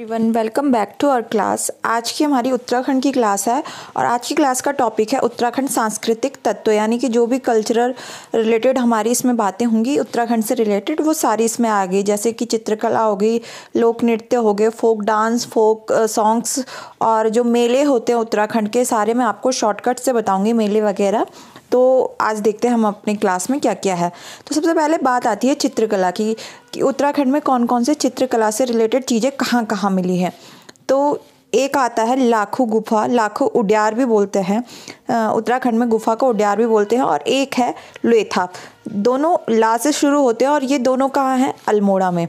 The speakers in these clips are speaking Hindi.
everyone welcome back to our class आज की हमारी उत्तराखंड की क्लास है और आज की क्लास का टॉपिक है उत्तराखंड सांस्कृतिक तत्व यानी कि जो भी कल्चरल रिलेटेड हमारी इसमें बातें होंगी उत्तराखंड से रिलेटेड वो सारी इसमें आ गई जैसे कि चित्रकला हो गई लोक नृत्य हो गए फोक डांस फोक सॉन्ग्स और जो मेले होते हैं उत्तराखंड के सारे मैं आपको शॉर्टकट से बताऊँगी मेले वगैरह तो आज देखते हैं हम अपने क्लास में क्या क्या है तो सबसे पहले बात आती है चित्रकला की कि उत्तराखंड में कौन कौन से चित्रकला से रिलेटेड चीज़ें कहाँ कहाँ मिली हैं तो एक आता है लाखों गुफा लाखों उड्यार भी बोलते हैं उत्तराखंड में गुफा को उड्यार भी बोलते हैं और एक है लोएथा दोनों ला से शुरू होते हैं और ये दोनों कहाँ हैं अल्मोड़ा में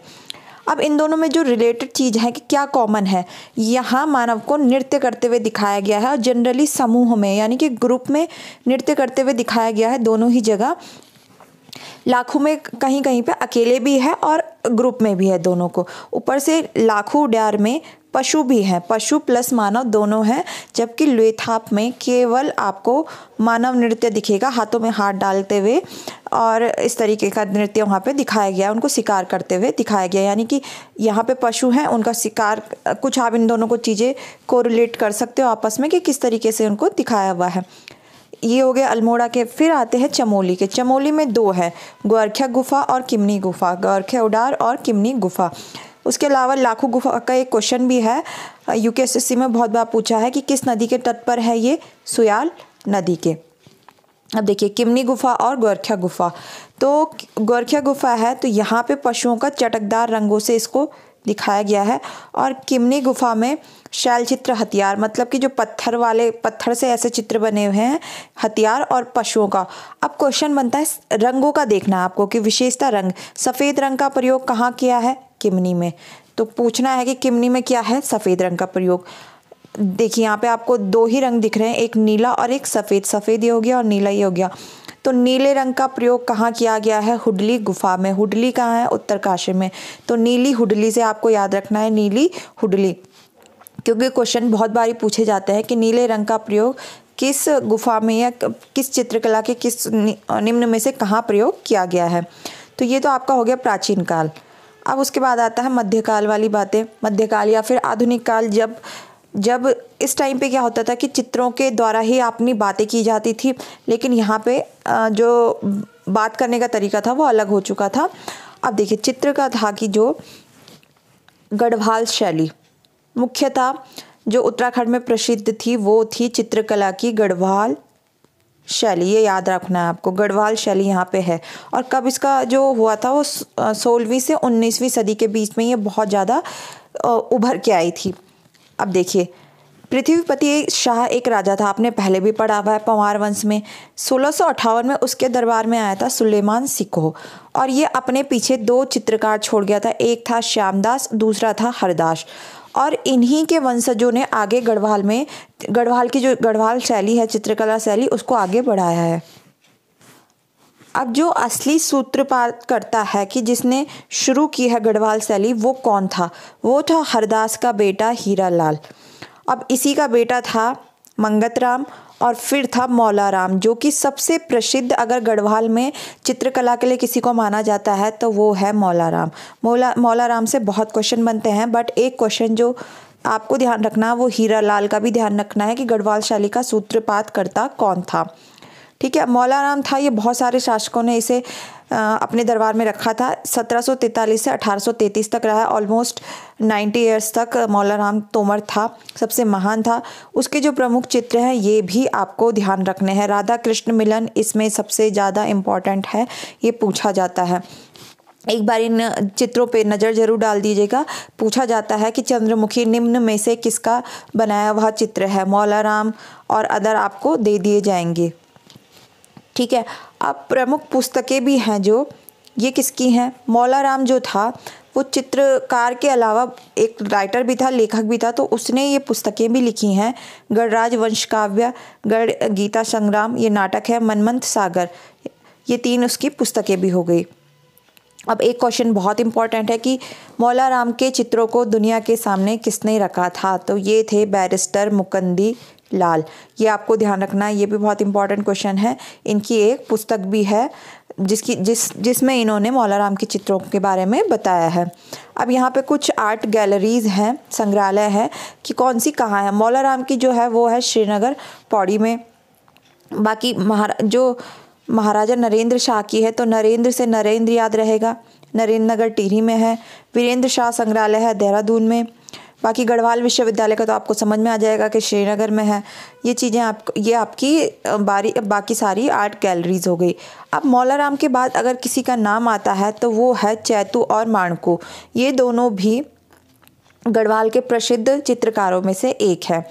अब इन दोनों में जो रिलेटेड चीज़ है कि क्या कॉमन है यहाँ मानव को नृत्य करते हुए दिखाया गया है और जनरली समूह में यानी कि ग्रुप में नृत्य करते हुए दिखाया गया है दोनों ही जगह लाखों में कहीं कहीं पे अकेले भी है और ग्रुप में भी है दोनों को ऊपर से लाखों डार में पशु भी हैं पशु प्लस मानव दोनों हैं जबकि लेथाप में केवल आपको मानव नृत्य दिखेगा हाथों में हाथ डालते हुए और इस तरीके का नृत्य वहाँ पे दिखाया गया उनको शिकार करते हुए दिखाया गया यानी कि यहाँ पे पशु हैं उनका शिकार कुछ आप इन दोनों को चीज़ें को रिलेट कर सकते हो आपस में कि किस तरीके से उनको दिखाया हुआ है ये हो गया अल्मोड़ा के फिर आते हैं चमोली के चमोली में दो है गोरख्या गुफा और किमनी गुफा गोरख्या उडार और किमनी गुफा उसके अलावा लाखों गुफा का एक क्वेश्चन भी है यू में बहुत बार पूछा है कि किस नदी के तट पर है ये सुयाल नदी के अब देखिए किमनी गुफा और गोरख्या गुफा तो गोरख्या गुफा है तो यहाँ पे पशुओं का चटकदार रंगों से इसको दिखाया गया है और किमनी गुफा में शैल चित्र हथियार मतलब कि जो पत्थर वाले पत्थर से ऐसे चित्र बने हुए हैं हथियार और पशुओं का अब क्वेश्चन बनता है रंगों का देखना आपको कि विशेषता रंग सफ़ेद रंग का प्रयोग कहाँ किया है किमनी में तो पूछना है कि किमनी में क्या है सफ़ेद रंग का प्रयोग देखिए यहाँ पे आपको दो ही रंग दिख रहे हैं एक नीला और एक सफ़ेद सफ़ेद ये हो गया और नीला ये हो गया तो नीले रंग का प्रयोग कहाँ किया गया है हुडली गुफा में हुडली कहाँ है उत्तरकाशी में तो नीली हुडली से आपको याद रखना है नीली हुडली क्योंकि क्वेश्चन बहुत बारी पूछे जाते हैं कि नीले रंग का प्रयोग किस गुफा में या किस चित्रकला के किस निम्न में से कहाँ प्रयोग किया गया है तो ये तो आपका हो गया प्राचीन काल अब उसके बाद आता है मध्यकाल वाली बातें मध्यकाल या फिर आधुनिक काल जब जब इस टाइम पे क्या होता था कि चित्रों के द्वारा ही अपनी बातें की जाती थी लेकिन यहाँ पे जो बात करने का तरीका था वो अलग हो चुका था अब देखिए चित्र का था कि जो गढ़वाल शैली मुख्यतः जो उत्तराखंड में प्रसिद्ध थी वो थी चित्रकला की गढ़वाल शैली ये याद रखना है आपको गढ़वाल शैली यहाँ पे है और कब इसका जो हुआ था वो सोलहवीं से उन्नीसवीं सदी के बीच में ये बहुत ज़्यादा उभर के आई थी अब देखिए पृथ्वीपति शाह एक राजा था आपने पहले भी पढ़ा हुआ है पंवार वंश में सोलह में उसके दरबार में आया था सुलेमान सिकोह और ये अपने पीछे दो चित्रकार छोड़ गया था एक था श्यामदास दूसरा था हरदास और इन्हीं के वंशजों ने आगे गढ़वाल में गढ़वाल की जो गढ़वाल शैली है चित्रकला शैली उसको आगे बढ़ाया है अब जो असली सूत्रपात करता है कि जिसने शुरू की है गढ़वाल शैली वो कौन था वो था हरदास का बेटा हीरा लाल अब इसी का बेटा था मंगत राम और फिर था मौलाराम जो कि सबसे प्रसिद्ध अगर गढ़वाल में चित्रकला के लिए किसी को माना जाता है तो वो है मौलाराम मौला मौलाराम से बहुत क्वेश्चन बनते हैं बट एक क्वेश्चन जो आपको ध्यान रखना है वो हीरा लाल का भी ध्यान रखना है कि गढ़वाल शैली का सूत्रपात करता कौन था ठीक है मौलाराम था ये बहुत सारे शासकों ने इसे अपने दरबार में रखा था 1743 से 1833 तक रहा ऑलमोस्ट 90 इयर्स तक मौलाराम तोमर था सबसे महान था उसके जो प्रमुख चित्र हैं ये भी आपको ध्यान रखने हैं राधा कृष्ण मिलन इसमें सबसे ज़्यादा इम्पॉर्टेंट है ये पूछा जाता है एक बार इन चित्रों पे नज़र जरूर डाल दीजिएगा पूछा जाता है कि चंद्रमुखी निम्न में से किसका बनाया हुआ चित्र है मौलाराम और अदर आपको दे दिए जाएंगे ठीक है अब प्रमुख पुस्तकें भी हैं जो ये किसकी हैं मौलाराम जो था वो चित्रकार के अलावा एक राइटर भी था लेखक भी था तो उसने ये पुस्तकें भी लिखी हैं गणराज वंश काव्य गढ़ गीता संग्राम ये नाटक है मनमंत सागर ये तीन उसकी पुस्तकें भी हो गई अब एक क्वेश्चन बहुत इंपॉर्टेंट है कि मौला राम के चित्रों को दुनिया के सामने किसने रखा था तो ये थे बैरिस्टर मुकंदी लाल ये आपको ध्यान रखना है ये भी बहुत इंपॉर्टेंट क्वेश्चन है इनकी एक पुस्तक भी है जिसकी जिस जिसमें इन्होंने मौला राम के चित्रों के बारे में बताया है अब यहाँ पे कुछ आर्ट गैलरीज हैं संग्रहालय है कि कौन सी कहाँ है मौला राम की जो है वो है श्रीनगर पौड़ी में बाकी महारा जो महाराजा नरेंद्र शाह की है तो नरेंद्र से नरेंद्र याद रहेगा नरेंद्र नगर टिहरी में है वीरेंद्र शाह संग्रहालय है देहरादून में बाकी गढ़वाल विश्वविद्यालय का तो आपको समझ में आ जाएगा कि श्रीनगर में है ये चीज़ें आप ये आपकी बारी बाकी सारी आर्ट गैलरीज हो गई अब मौलाराम के बाद अगर किसी का नाम आता है तो वो है चैतू और माणकू ये दोनों भी गढ़वाल के प्रसिद्ध चित्रकारों में से एक है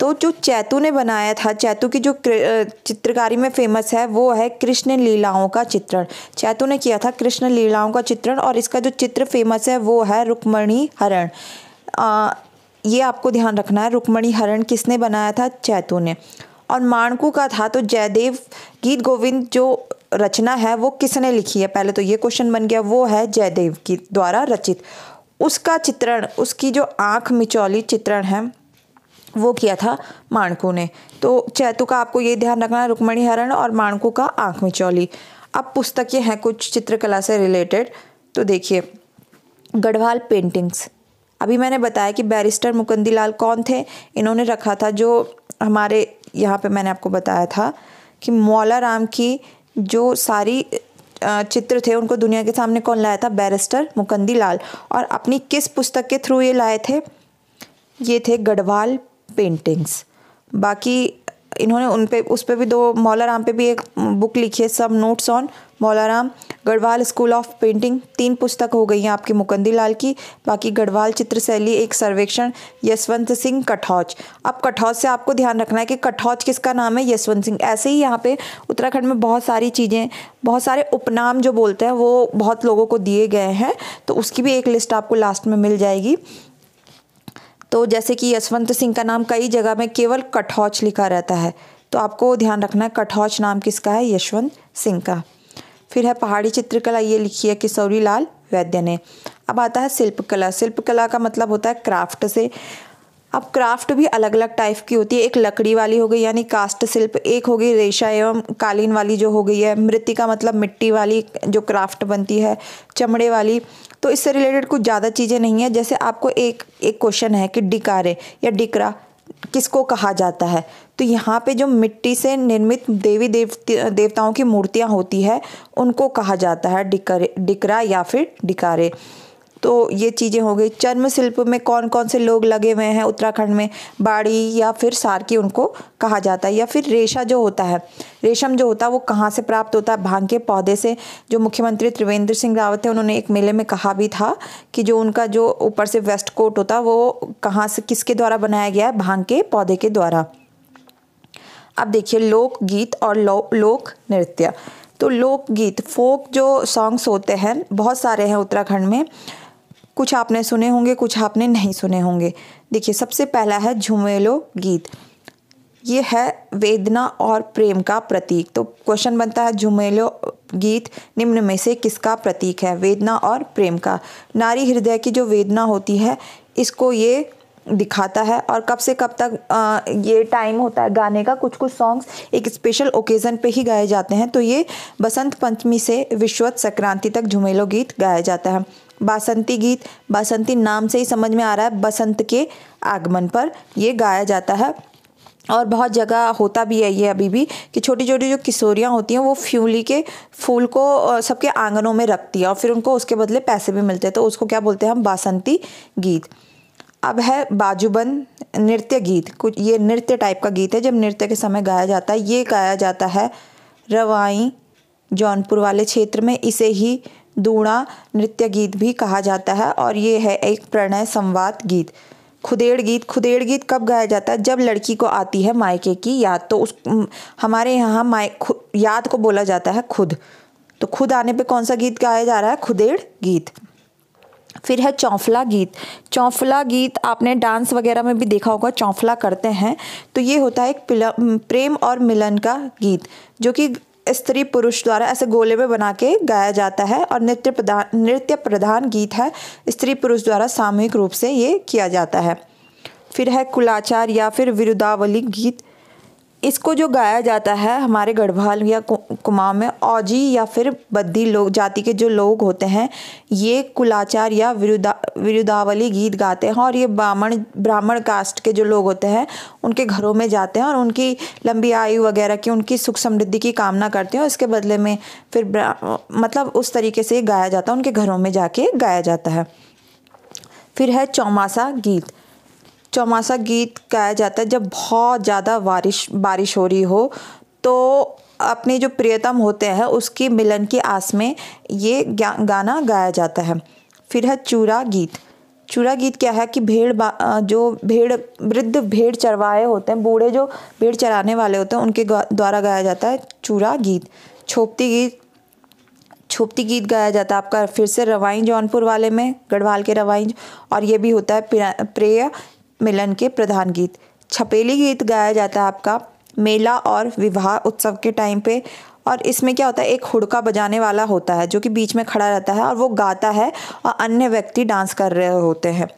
तो जो चैतू ने बनाया था चैतू की जो चित्रकारी में फेमस है वो है कृष्ण लीलाओं का चित्रण चैतू ने किया था कृष्ण लीलाओं का चित्रण और इसका जो चित्र फेमस है वो है रुक्मणी हरण ये आपको ध्यान रखना है रुक्मणी हरण किसने बनाया था चैतू ने और माणकू का था तो जयदेव गीत गोविंद जो रचना है वो किसने लिखी है पहले तो ये क्वेश्चन बन गया वो है जयदेव की द्वारा रचित उसका चित्रण उसकी जो आँख मिचौली चित्रण है वो किया था माणकू ने तो चैतु का आपको ये ध्यान रखना है रुक्मणी हरण और माणकू का आँख मिचौली अब पुस्तकें हैं कुछ चित्रकला से रिलेटेड तो देखिए गढ़वाल पेंटिंग्स अभी मैंने बताया कि बैरिस्टर मुकंदी लाल कौन थे इन्होंने रखा था जो हमारे यहाँ पे मैंने आपको बताया था कि मौला राम की जो सारी चित्र थे उनको दुनिया के सामने कौन लाया था बैरिस्टर मुकंदी लाल और अपनी किस पुस्तक के थ्रू ये लाए थे ये थे गढ़वाल पेंटिंग्स बाकी इन्होंने उन पे उस पर भी दो मौलाराम पे भी एक बुक लिखी है सब notes on Maularam Garhwal school of painting तीन पुस्तक हो गई हैं आपकी मुकंदी लाल की बाकी गढ़वाल चित्रशैली एक सर्वेक्षण यशवंत सिंह कठौच अब कठौच से आपको ध्यान रखना है कि कठौच किसका नाम है यशवंत सिंह ऐसे ही यहाँ पे उत्तराखंड में बहुत सारी चीज़ें बहुत सारे उपनाम जो बोलते हैं वो बहुत लोगों को दिए गए हैं तो उसकी भी एक लिस्ट आपको लास्ट में मिल जाएगी तो जैसे कि यशवंत सिंह का नाम कई जगह में केवल कठौच लिखा रहता है तो आपको ध्यान रखना है कठौच नाम किसका है यशवंत सिंह का फिर है पहाड़ी चित्रकला ये लिखी है किशोरी लाल वैद्य ने अब आता है शिल्पकला शिल्पकला का मतलब होता है क्राफ्ट से अब क्राफ्ट भी अलग अलग टाइप की होती है एक लकड़ी वाली हो गई यानी कास्ट शिल्प एक हो गई रेशा एवं कालीन वाली जो हो गई है मृतिका का मतलब मिट्टी वाली जो क्राफ्ट बनती है चमड़े वाली तो इससे रिलेटेड कुछ ज़्यादा चीज़ें नहीं है जैसे आपको एक एक क्वेश्चन है कि डिकारे या डिकरा किसको कहा जाता है तो यहाँ पे जो मिट्टी से निर्मित देवी देव देवताओं की मूर्तियाँ होती है उनको कहा जाता है डिकरे डिकरा या फिर डिकारे तो ये चीज़ें हो गई चर्म शिल्प में कौन कौन से लोग लगे हुए हैं उत्तराखंड में बाड़ी या फिर सारकी उनको कहा जाता है या फिर रेशा जो होता है रेशम जो होता है वो कहाँ से प्राप्त होता है भांग के पौधे से जो मुख्यमंत्री त्रिवेंद्र सिंह रावत है उन्होंने एक मेले में कहा भी था कि जो उनका जो ऊपर से वेस्ट कोट होता है वो कहाँ से किसके द्वारा बनाया गया है भांग के पौधे के द्वारा अब देखिए लोकगीत और लो, लोक नृत्य तो लोकगीत फोक जो सॉन्ग्स होते हैं बहुत सारे हैं उत्तराखंड में कुछ आपने सुने होंगे कुछ आपने नहीं सुने होंगे देखिए सबसे पहला है झुमेलो गीत ये है वेदना और प्रेम का प्रतीक तो क्वेश्चन बनता है झुमेलो गीत निम्न में से किसका प्रतीक है वेदना और प्रेम का नारी हृदय की जो वेदना होती है इसको ये दिखाता है और कब से कब तक आ, ये टाइम होता है गाने का कुछ कुछ सॉन्ग्स एक स्पेशल ओकेज़न पे ही गाए जाते हैं तो ये बसंत पंचमी से विश्वत संक्रांति तक झुमेलो गीत गाया जाता है बासंती गीत बासंती नाम से ही समझ में आ रहा है बसंत के आगमन पर ये गाया जाता है और बहुत जगह होता भी है ये अभी भी कि छोटी छोटी जो किशोरियाँ होती हैं वो फ्यूली के फूल को सबके आंगनों में रखती है और फिर उनको उसके बदले पैसे भी मिलते हैं तो उसको क्या बोलते हैं हम बासंती गीत अब है बाजूबन नृत्य गीत कुछ ये नृत्य टाइप का गीत है जब नृत्य के समय गाया जाता है ये गाया जाता है रवाई जौनपुर वाले क्षेत्र में इसे ही दूणा नृत्य गीत भी कहा जाता है और ये है एक प्रणय संवाद गीत खुदेड़ गीत खुदेड़ गीत कब गाया जाता है जब लड़की को आती है मायके की याद तो उस हमारे यहाँ माय याद को बोला जाता है खुद तो खुद आने पे कौन सा गीत गाया जा रहा है खुदेड़ गीत फिर है चौंफला गीत चौंफला गीत आपने डांस वगैरह में भी देखा होगा चौंफला करते हैं तो ये होता है एक प्रेम और मिलन का गीत जो कि स्त्री पुरुष द्वारा ऐसे गोले में बना के गाया जाता है और नृत्य प्रधान नृत्य प्रधान गीत है स्त्री पुरुष द्वारा सामूहिक रूप से ये किया जाता है फिर है कुलाचार या फिर विरुदावली गीत इसको जो गाया जाता है हमारे गढ़वाल या कुमाऊँ में औजी या फिर बद्दी लोग जाति के जो लोग होते हैं ये कुलाचार या विरुदा विरुदावली गीत गाते हैं और ये ब्राह्मण ब्राह्मण कास्ट के जो लोग होते हैं उनके घरों में जाते हैं और उनकी लंबी आयु वगैरह की उनकी सुख समृद्धि की कामना करते हैं और इसके बदले में फिर मतलब उस तरीके से गाया जाता है उनके घरों में जाके गाया जाता है फिर है चौमासा गीत चौमासा गीत गाया जाता है जब बहुत ज़्यादा बारिश बारिश हो रही हो तो अपने जो प्रियतम होते हैं उसकी मिलन की आस में ये गाना गाया जाता है फिर है चूरा गीत चूरा गीत क्या है कि भेड़ जो भेड़ वृद्ध भेड़ चरवाए होते हैं बूढ़े जो भेड़ चराने वाले होते हैं उनके द्वारा गाया जाता है चूरा गीत छोपती गीत छुपती गीत गाया जाता है आपका फिर से रवाई जौनपुर वाले में गढ़वाल के रवाइन और ये भी होता है प्रेय मिलन के प्रधान गीत छपेली गीत गाया जाता है आपका मेला और विवाह उत्सव के टाइम पे और इसमें क्या होता है एक हुड़का बजाने वाला होता है जो कि बीच में खड़ा रहता है और वो गाता है और अन्य व्यक्ति डांस कर रहे होते हैं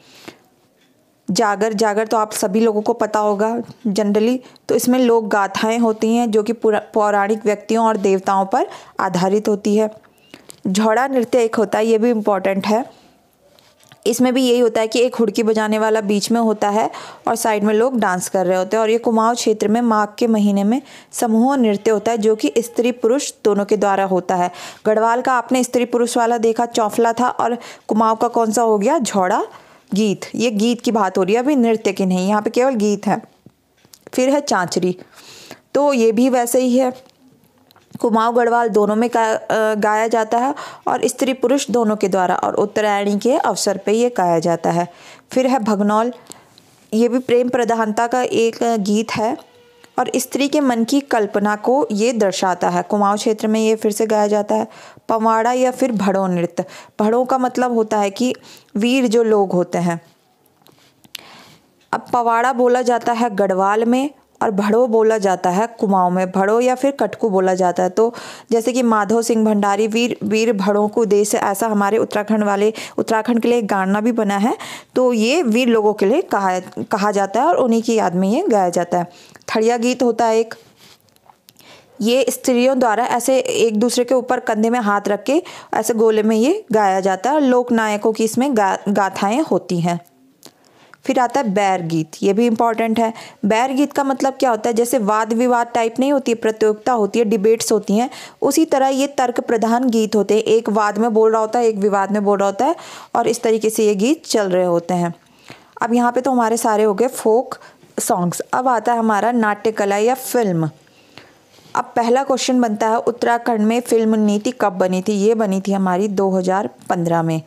जागर जागर तो आप सभी लोगों को पता होगा जनरली तो इसमें लोक गाथाएं होती हैं जो कि पौराणिक व्यक्तियों और देवताओं पर आधारित होती है झोड़ा नृत्य एक होता है ये भी इम्पॉर्टेंट है इसमें भी यही होता है कि एक हुड़की बजाने वाला बीच में होता है और साइड में लोग डांस कर रहे होते हैं और ये कुमाऊँ क्षेत्र में माघ के महीने में समूह नृत्य होता है जो कि स्त्री पुरुष दोनों के द्वारा होता है गढ़वाल का आपने स्त्री पुरुष वाला देखा चौफला था और कुमाऊँ का कौन सा हो गया झौड़ा गीत ये गीत की बात हो रही है अभी नृत्य की नहीं यहाँ पर केवल गीत है फिर है चाँचरी तो ये भी वैसे ही है कुमाऊँ गढ़वाल दोनों में गाया जाता है और स्त्री पुरुष दोनों के द्वारा और उत्तरायणी के अवसर पे ये गाया जाता है फिर है भगनौल ये भी प्रेम प्रधानता का एक गीत है और स्त्री के मन की कल्पना को ये दर्शाता है कुमाऊँ क्षेत्र में ये फिर से गाया जाता है पवाड़ा या फिर भड़ो नृत्य भड़ों का मतलब होता है कि वीर जो लोग होते हैं अब पवाड़ा बोला जाता है गढ़वाल में और भड़ो बोला जाता है कुमाऊँ में भड़ो या फिर कटकू बोला जाता है तो जैसे कि माधव सिंह भंडारी वीर वीर भड़ों को देश ऐसा हमारे उत्तराखंड वाले उत्तराखंड के लिए गाना भी बना है तो ये वीर लोगों के लिए कहा कहा जाता है और उन्हीं की याद में ये गाया जाता है थड़िया गीत होता है एक ये स्त्रियों द्वारा ऐसे एक दूसरे के ऊपर कंधे में हाथ रख के ऐसे गोले में ये गाया जाता है और लोक नायकों की इसमें गा गाथाएँ होती हैं फिर आता है बैर गीत ये भी इंपॉर्टेंट है बैर गीत का मतलब क्या होता है जैसे वाद विवाद टाइप नहीं होती है प्रतियोगिता होती है डिबेट्स होती हैं उसी तरह ये तर्क प्रधान गीत होते हैं एक वाद में बोल रहा होता है एक विवाद में बोल रहा होता है और इस तरीके से ये गीत चल रहे होते हैं अब यहाँ पर तो हमारे सारे हो गए फोक सॉन्ग्स अब आता है हमारा नाट्य कला या फिल्म अब पहला क्वेश्चन बनता है उत्तराखंड में फिल्म नीति कब बनी थी ये बनी थी हमारी 2015 में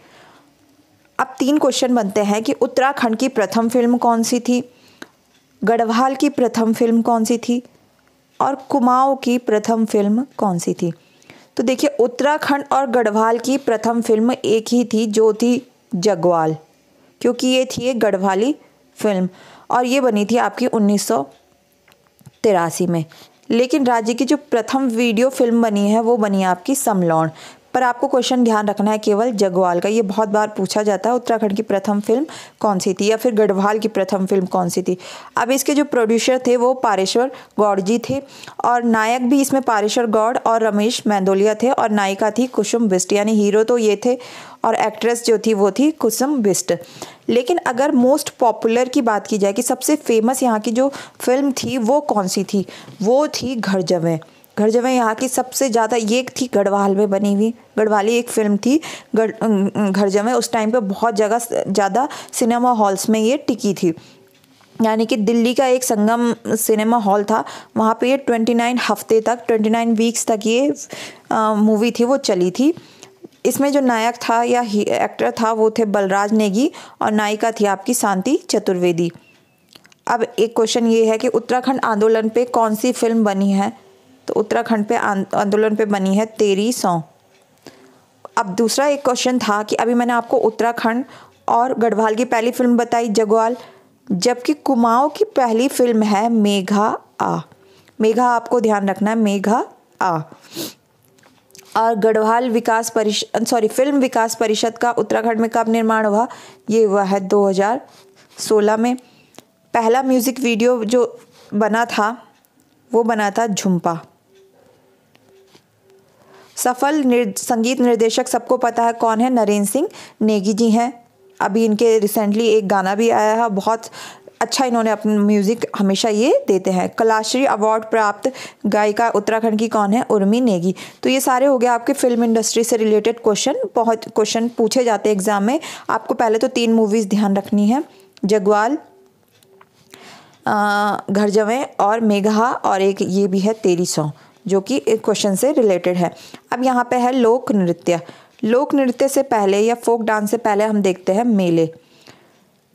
अब तीन क्वेश्चन बनते हैं कि उत्तराखंड की प्रथम फिल्म कौन सी थी गढ़वाल की प्रथम फिल्म कौन सी थी और कुमाऊँ की प्रथम फिल्म कौन सी थी तो देखिए उत्तराखंड और गढ़वाल की प्रथम फिल्म एक ही थी जो थी जगवाल क्योंकि ये थी एक गढ़वाली फिल्म और ये बनी थी आपकी उन्नीस में लेकिन राज्य की जो प्रथम वीडियो फिल्म बनी है वो बनी आपकी समलौन पर आपको क्वेश्चन ध्यान रखना है केवल जगवाल का ये बहुत बार पूछा जाता है उत्तराखंड की प्रथम फिल्म कौन सी थी या फिर गढ़वाल की प्रथम फिल्म कौन सी थी अब इसके जो प्रोड्यूसर थे वो पारेश्वर गौड़ जी थे और नायक भी इसमें पारेश्वर गौड़ और रमेश मैंदोलिया थे और नायिका थी कुसुम बिस्ट यानी हीरो तो ये थे और एक्ट्रेस जो थी वो थी कुसुम बिस्ट लेकिन अगर मोस्ट पॉपुलर की बात की जाए कि सबसे फेमस यहाँ की जो फिल्म थी वो कौन सी थी वो थी घर जमें घर जब यहाँ की सबसे ज़्यादा ये थी गढ़वाल में बनी हुई गढ़वाली एक फिल्म थी गढ़ घर जमे उस टाइम पे बहुत जगह ज़्यादा सिनेमा हॉल्स में ये टिकी थी यानी कि दिल्ली का एक संगम सिनेमा हॉल था वहाँ पे ये ट्वेंटी नाइन हफ्ते तक ट्वेंटी नाइन वीक्स तक ये मूवी थी वो चली थी इसमें जो नायक था या एक्टर था वो थे बलराज नेगी और नायिका थी आपकी शांति चतुर्वेदी अब एक क्वेश्चन ये है कि उत्तराखंड आंदोलन पे कौन सी फिल्म बनी है तो उत्तराखंड पे आंदोलन पे बनी है तेरी सौ अब दूसरा एक क्वेश्चन था कि अभी मैंने आपको उत्तराखंड और गढ़वाल की पहली फिल्म बताई जगवाल जबकि कुमाऊँ की पहली फिल्म है मेघा आ मेघा आपको ध्यान रखना है मेघा आ और गढ़वाल विकास परिषद सॉरी फिल्म विकास परिषद का उत्तराखंड में कब निर्माण हुआ ये हुआ है 2016 में पहला म्यूज़िक वीडियो जो बना था वो बना था झुम्पा सफल निर्द, संगीत निर्देशक सबको पता है कौन है नरेंद्र सिंह नेगी जी हैं अभी इनके रिसेंटली एक गाना भी आया है बहुत अच्छा इन्होंने अपना म्यूज़िक हमेशा ये देते हैं कलाश्री अवार्ड प्राप्त गायिका उत्तराखंड की कौन है उर्मी नेगी तो ये सारे हो गए आपके फिल्म इंडस्ट्री से रिलेटेड क्वेश्चन बहुत क्वेश्चन पूछे जाते हैं एग्ज़ाम में आपको पहले तो तीन मूवीज़ ध्यान रखनी है जगवाल घर जवें और मेघा और एक ये भी है तेरी सौ जो कि क्वेश्चन से रिलेटेड है अब यहाँ पे है लोक नृत्य लोक नृत्य से पहले या फोक डांस से पहले हम देखते हैं मेले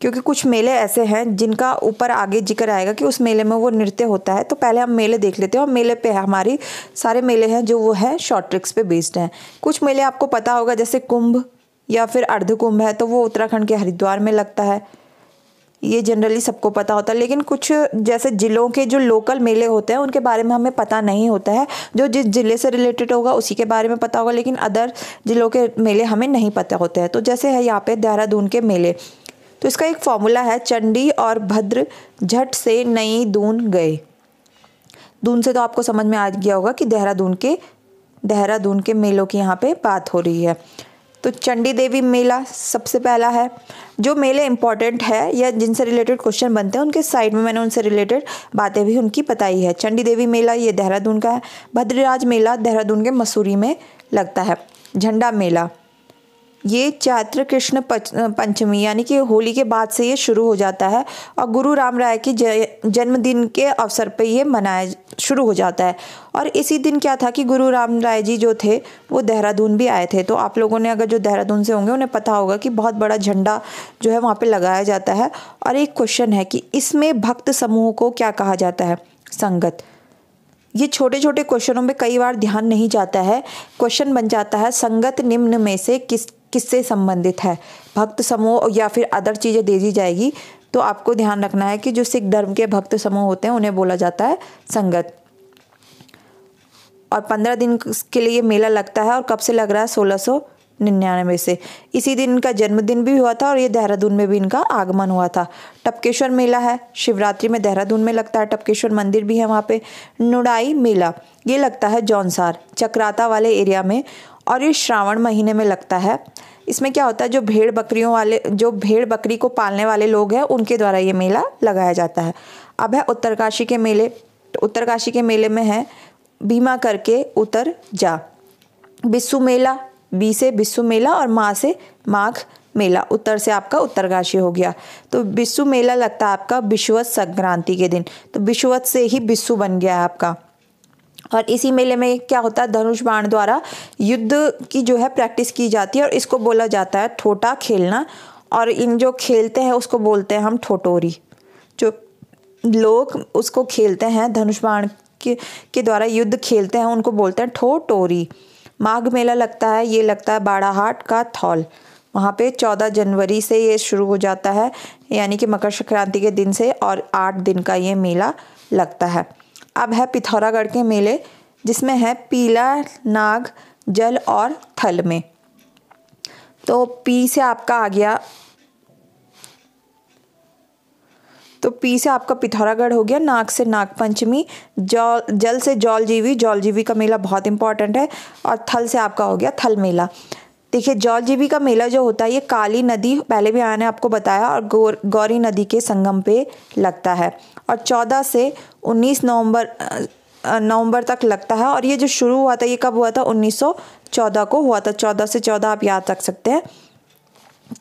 क्योंकि कुछ मेले ऐसे हैं जिनका ऊपर आगे जिक्र आएगा कि उस मेले में वो नृत्य होता है तो पहले हम मेले देख लेते हैं और मेले पे हमारी सारे मेले हैं जो वो है शॉर्ट ट्रिक्स पे बेस्ड हैं कुछ मेले आपको पता होगा जैसे कुंभ या फिर अर्ध कुंभ है तो वो उत्तराखंड के हरिद्वार में लगता है ये जनरली सबको पता होता है लेकिन कुछ जैसे ज़िलों के जो लोकल मेले होते हैं उनके बारे में हमें पता नहीं होता है जो जिस ज़िले से रिलेटेड होगा उसी के बारे में पता होगा लेकिन अदर ज़िलों के मेले हमें नहीं पता होते हैं तो जैसे है यहाँ पे देहरादून के मेले तो इसका एक फॉर्मूला है चंडी और भद्र झट से नई दून गए दून से तो आपको समझ में आ गया होगा कि देहरादून के देहरादून के मेलों की यहाँ पे बात हो रही है तो चंडी देवी मेला सबसे पहला है जो मेले इंपॉर्टेंट है या जिनसे रिलेटेड क्वेश्चन बनते हैं उनके साइड में मैंने उनसे रिलेटेड बातें भी उनकी बताई है चंडी देवी मेला ये देहरादून का है भद्रीराज मेला देहरादून के मसूरी में लगता है झंडा मेला ये चैत्र कृष्ण पंचमी यानी कि होली के बाद से ये शुरू हो जाता है और गुरु राम राय के जन्मदिन के अवसर पर ये मनाया शुरू हो जाता है और इसी दिन क्या था कि गुरु राम राय जी जो थे वो देहरादून भी आए थे तो आप लोगों ने अगर जो देहरादून से होंगे उन्हें पता होगा कि बहुत बड़ा झंडा जो है वहाँ पर लगाया जाता है और एक क्वेश्चन है कि इसमें भक्त समूह को क्या कहा जाता है संगत ये छोटे छोटे क्वेश्चनों में कई बार ध्यान नहीं जाता है क्वेश्चन बन जाता है संगत निम्न में से किस किससे संबंधित है भक्त समूह या फिर अदर चीज़ें दे दी जाएगी तो आपको ध्यान रखना है कि जो सिख धर्म के भक्त समूह होते हैं उन्हें बोला जाता है संगत और पंद्रह दिन के लिए मेला लगता है और कब से लग रहा है सोलह सौ निन्यानवे से इसी दिन इनका जन्मदिन भी हुआ था और ये देहरादून में भी इनका आगमन हुआ था टपकेश्वर मेला है शिवरात्रि में देहरादून में लगता है टपकेश्वर मंदिर भी है वहाँ पे नुड़ाई मेला ये लगता है जौनसार चक्राता वाले एरिया में और ये श्रावण महीने में लगता है इसमें क्या होता है जो भेड़ बकरियों वाले जो भेड़ बकरी को पालने वाले लोग हैं उनके द्वारा ये मेला लगाया जाता है अब है उत्तरकाशी के मेले तो उत्तरकाशी के मेले में है बीमा करके उतर जा बिस्सु मेला बी से बिस्सु मेला और माँ से माघ मेला उत्तर से आपका उत्तरकाशी हो गया तो बिस्सु मेला लगता है आपका विश्वत संक्रांति के दिन तो विश्वत से ही बिस्सु बन गया है आपका और इसी मेले में क्या होता है धनुष बाण द्वारा युद्ध की जो है प्रैक्टिस की जाती है और इसको बोला जाता है ठोटा खेलना और इन जो खेलते हैं उसको बोलते हैं हम ठोटोरी जो लोग उसको खेलते हैं धनुष बाण के, के द्वारा युद्ध खेलते हैं उनको बोलते हैं ठोटोरी माघ मेला लगता है ये लगता है बाड़ाहाट का थौल वहाँ पे चौदह जनवरी से ये शुरू हो जाता है यानी कि मकर संक्रांति के दिन से और आठ दिन का ये मेला लगता है अब है पिथौरागढ़ के मेले जिसमें है पीला नाग जल और थल में तो पी से आपका आ गया तो पी से आपका पिथौरागढ़ हो गया नाग से नागपंचमी जौ जल से जौलजीवी जीवी जौल जीवी का मेला बहुत इंपॉर्टेंट है और थल से आपका हो गया थल मेला देखिए जौल जीबी का मेला जो होता है ये काली नदी पहले भी मैंने आपको बताया और गौर गौरी नदी के संगम पे लगता है और चौदह से उन्नीस नवंबर नवंबर तक लगता है और ये जो शुरू हुआ था ये कब हुआ था 1914 को हुआ था 14 से 14 आप याद रख सकते हैं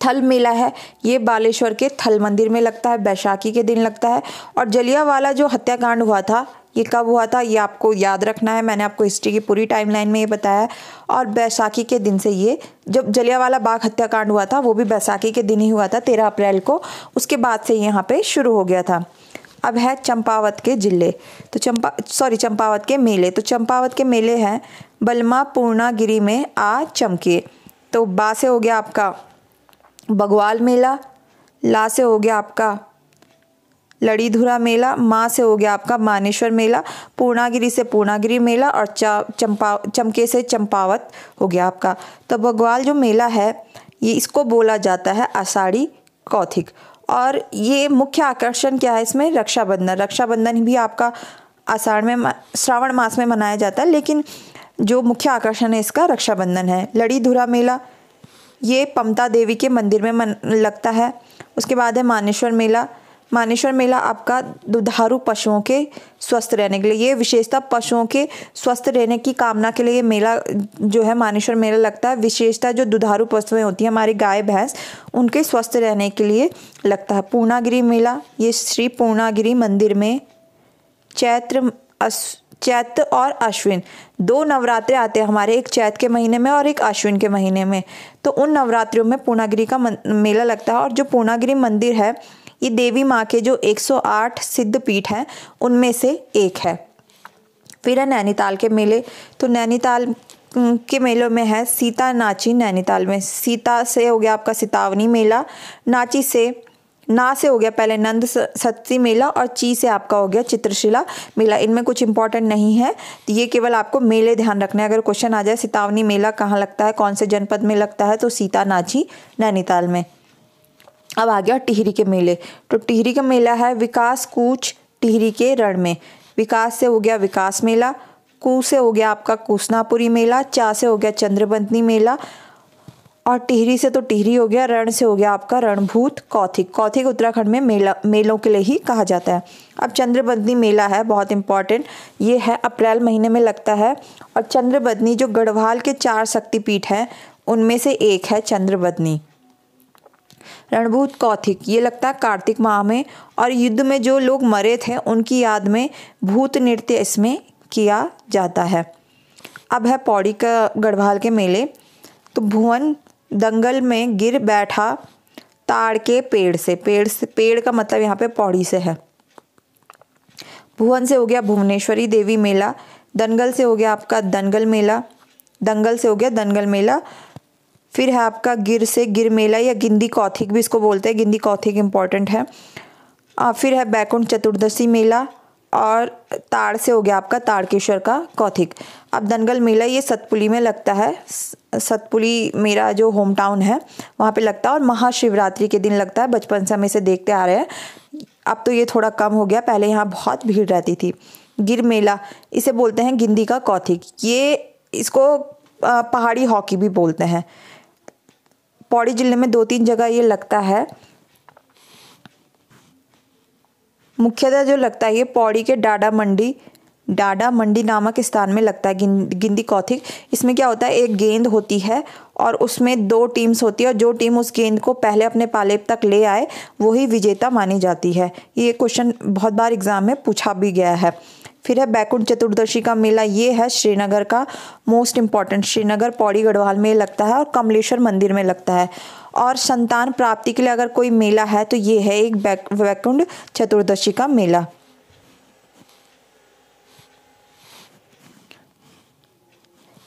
थल मेला है ये बालेश्वर के थल मंदिर में लगता है बैशाखी के दिन लगता है और जलियावाला जो हत्याकांड हुआ था ये कब हुआ था ये आपको याद रखना है मैंने आपको हिस्ट्री की पूरी टाइमलाइन में ये बताया और बैसाखी के दिन से ये जब जलियावाला बाग हत्याकांड हुआ था वो भी बैसाखी के दिन ही हुआ था तेरह अप्रैल को उसके बाद से यहाँ पे शुरू हो गया था अब है चंपावत के जिले तो चंपा सॉरी चंपावत के मेले तो चंपावत के मेले हैं बलमा पूर्णागिरी में आ चमके तो बा से हो गया आपका बगवाल मेला ला से हो गया आपका लड़ीधुरा मेला माँ से हो गया आपका मानेश्वर मेला पूर्णागिरी से पूर्णागिरी मेला और चंपा चमके से चंपावत हो गया आपका तो भगवाल जो मेला है ये इसको बोला जाता है आषाढ़ी कौथिक और ये मुख्य आकर्षण क्या है इसमें रक्षाबंधन रक्षाबंधन भी आपका आषाढ़ में श्रावण मास में मनाया जाता है लेकिन जो मुख्य आकर्षण है इसका रक्षाबंधन है लड़ी धुरा मेला ये पमता देवी के मंदिर में मन लगता है उसके बाद है मानेश्वर मेला मानेश्वर मेला आपका दुधारू पशुओं के स्वस्थ रहने के लिए ये विशेषता पशुओं के स्वस्थ रहने की कामना के लिए मेला जो है मानेश्वर मेला लगता है विशेषता जो दुधारू पशुएं होती हैं हमारी गाय भैंस उनके स्वस्थ रहने के लिए लगता है पूर्णागिरी मेला ये श्री पूर्णागिरी मंदिर में चैत्र चैत्र और अश्विन दो नवरात्रे आते हैं हमारे एक चैत के महीने में और एक अश्विन के महीने में तो उन नवरात्रियों में पूर्णागिरी का मेला लगता है और जो पूर्णागिरी मंदिर है ये देवी माँ के जो 108 सिद्ध पीठ हैं उनमें से एक है फिर है नैनीताल के मेले तो नैनीताल के मेलों में है सीता नाची नैनीताल में सीता से हो गया आपका सितावनी मेला नाची से ना से हो गया पहले नंद सत्ती मेला और ची से आपका हो गया चित्रशिला मेला इनमें कुछ इंपॉर्टेंट नहीं है तो ये केवल आपको मेले ध्यान रखने अगर क्वेश्चन आ जाए सितावनी मेला कहाँ लगता है कौन से जनपद में लगता है तो सीता नाची नैनीताल में अब आ गया टिहरी के मेले तो टिहरी का मेला है विकास कूच टिहरी के रण में विकास से हो गया विकास मेला कू से हो गया आपका कुसनापुरी मेला चा से हो गया चंद्रबंतनी मेला और टिहरी से तो टिहरी हो गया रण से हो गया आपका रणभूत कौथिक कौथिक उत्तराखंड में मेला मेलों के लिए ही कहा जाता है अब चंद्रबंदनी मेला है बहुत इंपॉर्टेंट ये है अप्रैल महीने में लगता है और चंद्रबदनी जो गढ़वाल के चार शक्तिपीठ हैं उनमें से एक है चंद्रबदनी रणभूत कौथिक ये लगता है कार्तिक माह में और युद्ध में जो लोग मरे थे उनकी याद में भूत नृत्य इसमें किया जाता है अब है पौड़ी का गढ़वाल के मेले तो भुवन दंगल में गिर बैठा ताड़ के पेड़ से पेड़ से पेड़ का मतलब यहाँ पे पौड़ी से है भुवन से हो गया भुवनेश्वरी देवी मेला दंगल से हो गया आपका दंगल मेला दंगल से हो गया दंगल मेला फिर है आपका गिर से गिर मेला या गिंदी कौथिक भी इसको बोलते हैं गिंदी कौथिक इम्पॉर्टेंट है आ, फिर है बैकुंठ चतुर्दशी मेला और ताड़ से हो गया आपका ताड़केश्वर का कौथिक अब दंगल मेला ये सतपुली में लगता है सतपुली मेरा जो होम टाउन है वहाँ पे लगता है और महाशिवरात्रि के दिन लगता है बचपन से हम इसे देखते आ रहे हैं अब तो ये थोड़ा कम हो गया पहले यहाँ बहुत भीड़ रहती थी गिर मेला इसे बोलते हैं गिंदी का कौथिक ये इसको पहाड़ी हॉकी भी बोलते हैं पौड़ी जिले में दो तीन जगह ये लगता है मुख्यतः जो लगता है ये पौड़ी के डाडा मंडी डाडा मंडी नामक स्थान में लगता है गिंदी कौथिक इसमें क्या होता है एक गेंद होती है और उसमें दो टीम्स होती है और जो टीम उस गेंद को पहले अपने पाले तक ले आए वही विजेता मानी जाती है ये क्वेश्चन बहुत बार एग्जाम में पूछा भी गया है फिर है बैकुंठ चतुर्दशी का मेला ये है श्रीनगर का मोस्ट इम्पॉर्टेंट श्रीनगर पौड़ी गढ़वाल में लगता है और कमलेश्वर मंदिर में लगता है और संतान प्राप्ति के लिए अगर कोई मेला है तो ये है एक बैक वैकुंठ चतुर्दशी का मेला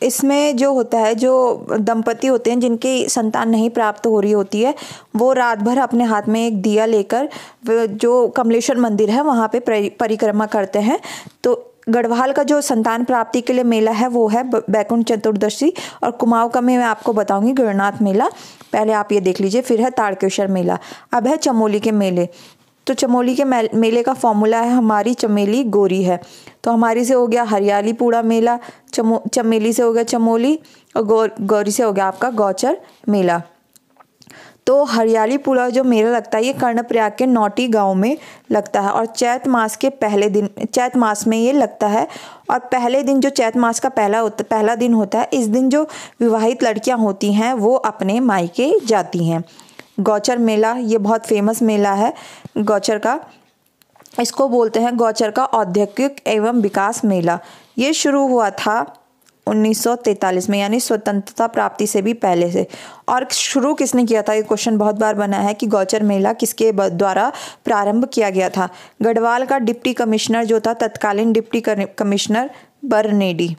इसमें जो होता है जो दंपति होते हैं जिनकी संतान नहीं प्राप्त हो रही होती है वो रात भर अपने हाथ में एक दिया लेकर जो कमलेश्वर मंदिर है वहाँ पे परिक्रमा करते हैं तो गढ़वाल का जो संतान प्राप्ति के लिए मेला है वो है बैकुंठ चतुर्दशी और कुमाऊ का मैं आपको बताऊंगी गिरनाथ मेला पहले आप ये देख लीजिए फिर है ताड़केश्वर मेला अब है चमोली के मेले तो चमोली के मेले का फॉर्मूला है हमारी चमेली गोरी है तो हमारी से हो गया हरियाली पूड़ा मेला चमो चमेली से हो गया चमोली और गौ गौरी से हो गया आपका गौचर मेला तो हरियाली पुला जो मेला लगता है ये कर्णप्रयाग के नौटी गांव में लगता है और चैत मास के पहले दिन चैत मास में ये लगता है और पहले दिन जो चैत मास का पहला होता पहला दिन होता है इस दिन जो विवाहित लड़कियां होती हैं वो अपने मायके जाती हैं गौचर मेला ये बहुत फेमस मेला है गौचर का इसको बोलते हैं गौचर का औद्योगिक एवं विकास मेला ये शुरू हुआ था 1943 में यानी स्वतंत्रता प्राप्ति से भी पहले से और शुरू किसने किया था ये क्वेश्चन बहुत बार बना है कि गौचर मेला किसके द्वारा प्रारंभ किया गया था गढ़वाल का डिप्टी कमिश्नर जो था तत्कालीन डिप्टी कमिश्नर बरनेडी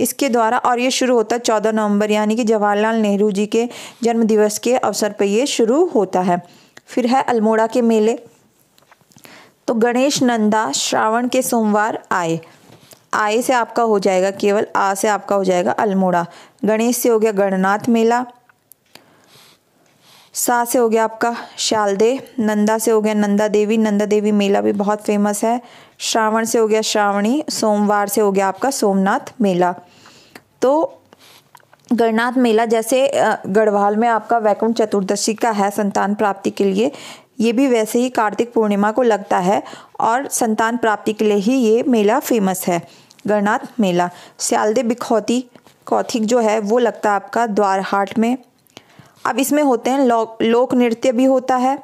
इसके द्वारा और ये शुरू होता है चौदह नवंबर यानी कि जवाहरलाल नेहरू जी के जन्म दिवस के अवसर पर ये शुरू होता है फिर है अल्मोड़ा के मेले तो गणेश नंदा श्रावण के सोमवार आए आए से आपका हो जाएगा केवल आ से आपका हो जाएगा अल्मोड़ा गणेश से हो गया गणनाथ मेला सा से हो गया आपका शालदे नंदा से हो गया नंदा देवी नंदा देवी मेला भी बहुत फेमस है श्रावण से हो गया श्रावणी सोमवार से हो गया आपका सोमनाथ मेला तो गणनाथ मेला जैसे गढ़वाल में आपका वैकुंठ चतुर्दशी का है संतान प्राप्ति के लिए ये भी वैसे ही कार्तिक पूर्णिमा को लगता है और संतान प्राप्ति के लिए ही ये मेला फेमस है गणनाथ मेला सियालदे बिखौती कौथिक जो है वो लगता है आपका द्वारहाट में अब इसमें होते हैं लोक लोक नृत्य भी होता है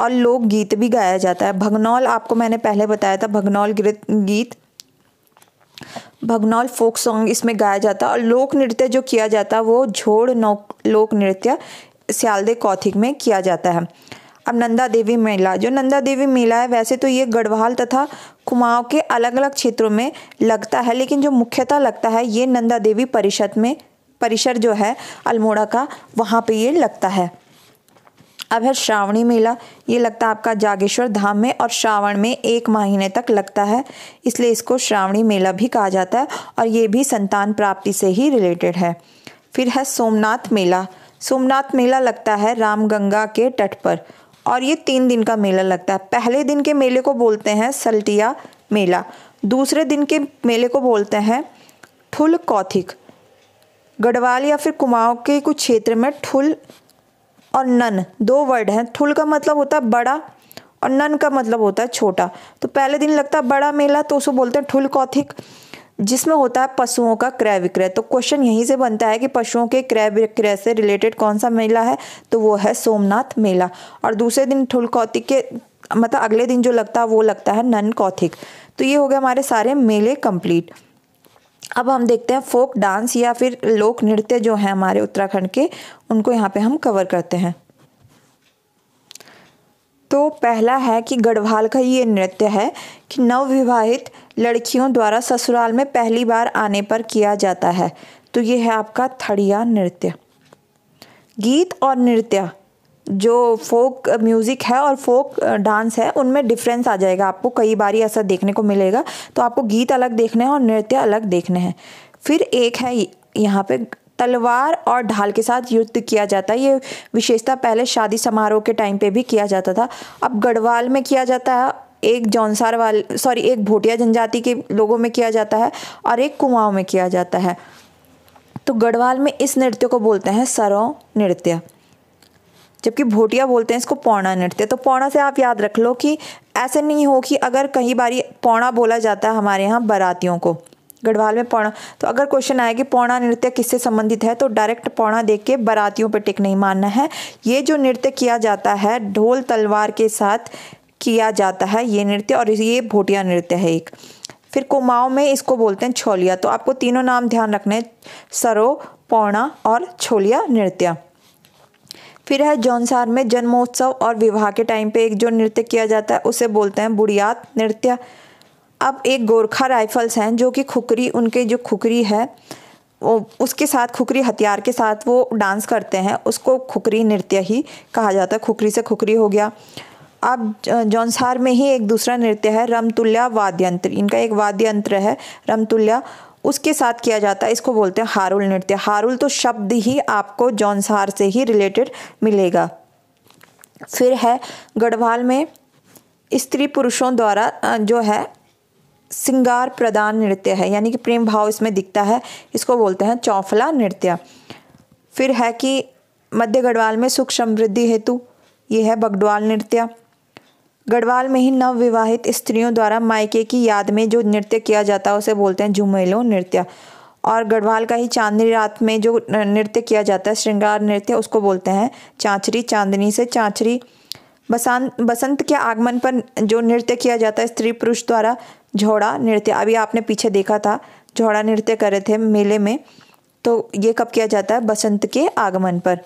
और लोक गीत भी गाया जाता है भगनौल आपको मैंने पहले बताया था भगनौल गीत भगनौल फोक सॉन्ग इसमें गाया जाता है और लोक नृत्य जो किया जाता है वो झोड़ नौ लोक नृत्य सियालदे कौथिक में किया जाता है अब नंदा देवी मेला जो नंदा देवी मेला है वैसे तो ये गढ़वाल तथा कुमाऊं के अलग अलग क्षेत्रों में लगता है लेकिन जो मुख्यतः लगता है ये नंदा देवी परिषद में परिसर जो है अल्मोड़ा का वहाँ पे ये लगता है अब है श्रावणी मेला ये लगता है आपका जागेश्वर धाम में और श्रावण में एक महीने तक लगता है इसलिए इसको श्रावणी मेला भी कहा जाता है और ये भी संतान प्राप्ति से ही रिलेटेड है फिर है सोमनाथ मेला सोमनाथ मेला लगता है रामगंगा के तट पर और ये तीन दिन का मेला लगता है पहले दिन के मेले को बोलते हैं सल्टिया मेला दूसरे दिन के मेले को बोलते हैं ठुल कौथिक गढ़वाल या फिर कुमाऊं के कुछ क्षेत्र में ठुल और नन दो वर्ड हैं थुल का मतलब होता है बड़ा और नन का मतलब होता है छोटा तो पहले दिन लगता है बड़ा मेला तो उसको बोलते हैं ठुल कौथिक जिसमें होता है पशुओं का क्रय विक्रय तो क्वेश्चन यहीं से बनता है कि पशुओं के क्रय विक्रय से रिलेटेड कौन सा मेला है तो वो है सोमनाथ मेला और दूसरे दिन ठुल कौथिक के मतलब अगले दिन जो लगता है वो लगता है नन कौथिक तो ये हो गया हमारे सारे मेले कंप्लीट अब हम देखते हैं फोक डांस या फिर लोक नृत्य जो है हमारे उत्तराखंड के उनको यहाँ पे हम कवर करते हैं तो पहला है कि गढ़वाल का ये नृत्य है कि नवविवाहित लड़कियों द्वारा ससुराल में पहली बार आने पर किया जाता है तो ये है आपका थड़िया नृत्य गीत और नृत्य जो फोक म्यूज़िक है और फोक डांस है उनमें डिफरेंस आ जाएगा आपको कई बार ही ऐसा देखने को मिलेगा तो आपको गीत अलग देखने हैं और नृत्य अलग देखने हैं फिर एक है यहाँ पे तलवार और ढाल के साथ युद्ध किया जाता है ये विशेषता पहले शादी समारोह के टाइम पे भी किया जाता था अब गढ़वाल में किया जाता है एक जौनसार वाल सॉरी एक भोटिया जनजाति के लोगों में किया जाता है और एक कुमाऊँ में किया जाता है तो गढ़वाल में इस नृत्य को बोलते हैं सरों नृत्य जबकि भोटिया बोलते हैं इसको पौना नृत्य तो पौना से आप याद रख लो कि ऐसे नहीं हो कि अगर कई बारी पौना बोला जाता है हमारे यहाँ बारातियों को गढ़वाल में पौना तो अगर क्वेश्चन आए कि पौना नृत्य किससे संबंधित है तो डायरेक्ट पौना देख के बारातियों पर टिक नहीं मानना है ये जो नृत्य किया जाता है ढोल तलवार के साथ किया जाता है ये नृत्य और ये भोटिया नृत्य है एक फिर कुमाऊँ में इसको बोलते हैं छोलिया तो आपको तीनों नाम ध्यान रखने सरो पौना और छोलिया नृत्य फिर है जौनसार में जन्मोत्सव और विवाह के टाइम पे एक जो नृत्य किया जाता है उसे बोलते हैं बुढ़ियात नृत्य अब एक गोरखा राइफल्स हैं जो कि खुकरी उनके जो खुकरी है वो उसके साथ खुकरी हथियार के साथ वो डांस करते हैं उसको खुकरी नृत्य ही कहा जाता है खुकरी से खुकरी हो गया अब जौनसार में ही एक दूसरा नृत्य है वाद्य वाद्यंत्र इनका एक वाद्य यंत्र है रमतुल्या उसके साथ किया जाता है इसको बोलते हैं हारुल नृत्य हारुल तो शब्द ही आपको जौनसार से ही रिलेटेड मिलेगा फिर है गढ़वाल में स्त्री पुरुषों द्वारा जो है सिंगार प्रदान नृत्य है यानी कि प्रेम भाव इसमें दिखता है इसको बोलते हैं चौफला नृत्य फिर है कि मध्य गढ़वाल में सुख समृद्धि हेतु ये है बगडवाल नृत्य गढ़वाल में ही नवविवाहित स्त्रियों द्वारा मायके की याद में जो नृत्य किया जाता है उसे बोलते हैं झुमेलो नृत्य और गढ़वाल का ही चांदनी रात में जो नृत्य किया जाता है श्रृंगार नृत्य उसको बोलते हैं चाँचरी चांदनी से चाँचरी बसंत बसंत के आगमन पर जो नृत्य किया जाता है स्त्री पुरुष द्वारा झोड़ा नृत्य अभी आपने पीछे देखा था झोड़ा नृत्य करे थे मेले में तो ये कब किया जाता है बसंत के आगमन पर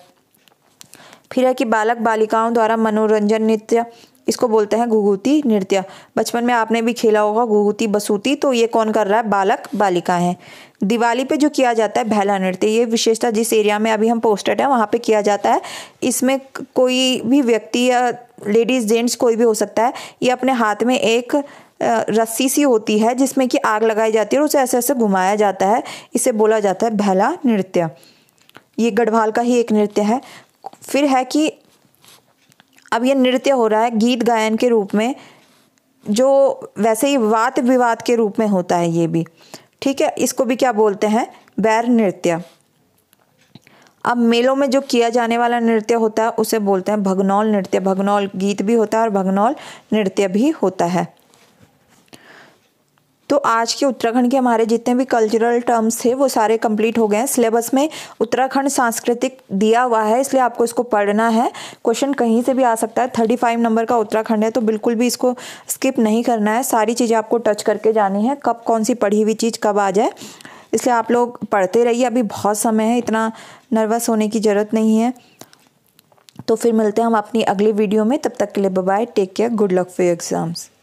फिर है कि बालक बालिकाओं द्वारा मनोरंजन नृत्य इसको बोलते हैं घुघुती नृत्य बचपन में आपने भी खेला होगा घुघुती बसूती तो ये कौन कर रहा है बालक बालिका है दिवाली पे जो किया जाता है भैला नृत्य ये विशेषता जिस एरिया में अभी हम पोस्टेड हैं वहाँ पे किया जाता है इसमें कोई भी व्यक्ति या लेडीज़ जेंट्स कोई भी हो सकता है ये अपने हाथ में एक रस्सी सी होती है जिसमें कि आग लगाई जाती है और उसे ऐसे ऐसे घुमाया जाता है इसे बोला जाता है भैला नृत्य ये गढ़वाल का ही एक नृत्य है फिर है कि अब ये नृत्य हो रहा है गीत गायन के रूप में जो वैसे ही वाद विवाद के रूप में होता है ये भी ठीक है इसको भी क्या बोलते हैं बैर नृत्य अब मेलों में जो किया जाने वाला नृत्य होता है उसे बोलते हैं भगनौल नृत्य भगनौल गीत भी होता है और भगनौल नृत्य भी होता है तो आज के उत्तराखंड के हमारे जितने भी कल्चरल टर्म्स थे वो सारे कंप्लीट हो गए हैं सिलेबस में उत्तराखंड सांस्कृतिक दिया हुआ है इसलिए आपको इसको पढ़ना है क्वेश्चन कहीं से भी आ सकता है थर्टी फाइव नंबर का उत्तराखंड है तो बिल्कुल भी इसको स्किप नहीं करना है सारी चीज़ें आपको टच करके जानी है कब कौन सी पढ़ी हुई चीज़ कब आ जाए इसलिए आप लोग पढ़ते रहिए अभी बहुत समय है इतना नर्वस होने की ज़रूरत नहीं है तो फिर मिलते हैं हम अपनी अगली वीडियो में तब तक के लिए bye take care good luck for exams